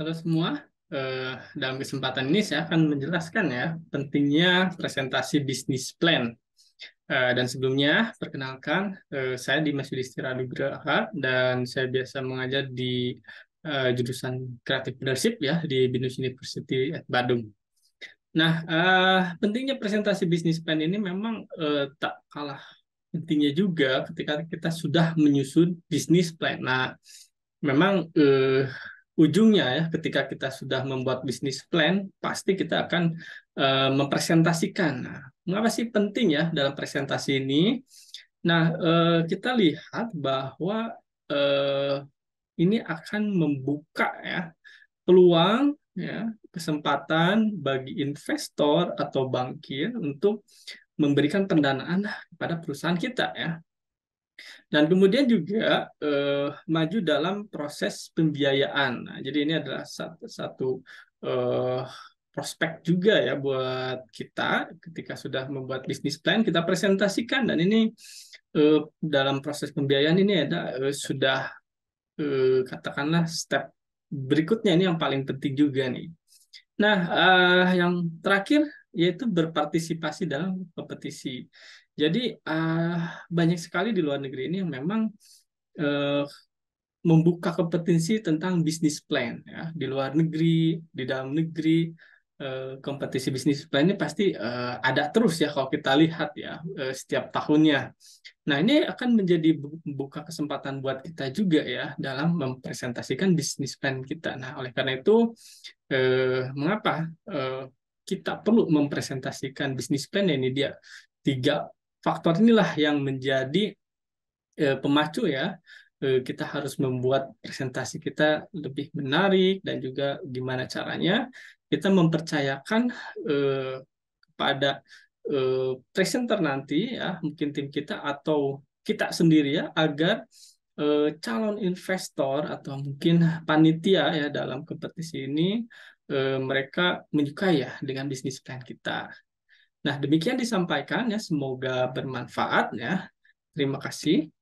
Halo semua, eh, dalam kesempatan ini saya akan menjelaskan ya pentingnya presentasi bisnis plan. Eh, dan sebelumnya, perkenalkan saya eh, saya Dimas Yudhistira Anugraha dan saya biasa mengajar di jurusan kreatif Leadership ya di Binus University at Badung. Nah, pentingnya presentasi bisnis plan ini memang tak kalah pentingnya juga ketika kita sudah menyusun bisnis plan. Nah, memang ujungnya ya ketika kita sudah membuat bisnis plan pasti kita akan uh, mempresentasikan. Nah, mengapa sih penting ya dalam presentasi ini? Nah, uh, kita lihat bahwa uh, ini akan membuka ya peluang ya kesempatan bagi investor atau bankir untuk memberikan pendanaan kepada perusahaan kita ya. Dan kemudian juga eh, maju dalam proses pembiayaan. Nah, jadi ini adalah satu, satu eh, prospek juga ya buat kita ketika sudah membuat bisnis plan kita presentasikan dan ini eh, dalam proses pembiayaan ini ada eh, sudah eh, katakanlah step berikutnya ini yang paling penting juga nih. Nah, eh, yang terakhir yaitu berpartisipasi dalam kompetisi. Jadi uh, banyak sekali di luar negeri ini yang memang uh, membuka kompetisi tentang bisnis plan ya di luar negeri, di dalam negeri eh, kompetisi bisnis plan ini pasti uh, ada terus ya kalau kita lihat ya uh, setiap tahunnya. Nah, ini akan menjadi buka kesempatan buat kita juga ya dalam mempresentasikan bisnis plan kita. Nah, oleh karena itu uh, mengapa uh, kita perlu mempresentasikan bisnis plan ya ini dia tiga faktor inilah yang menjadi eh, pemacu ya eh, kita harus membuat presentasi kita lebih menarik dan juga gimana caranya kita mempercayakan eh, kepada eh, presenter nanti ya mungkin tim kita atau kita sendiri ya agar Eh, calon investor atau mungkin panitia ya dalam kompetisi ini eh, mereka menyukai ya dengan bisnis plan kita. Nah, demikian disampaikan ya, semoga bermanfaat ya. Terima kasih.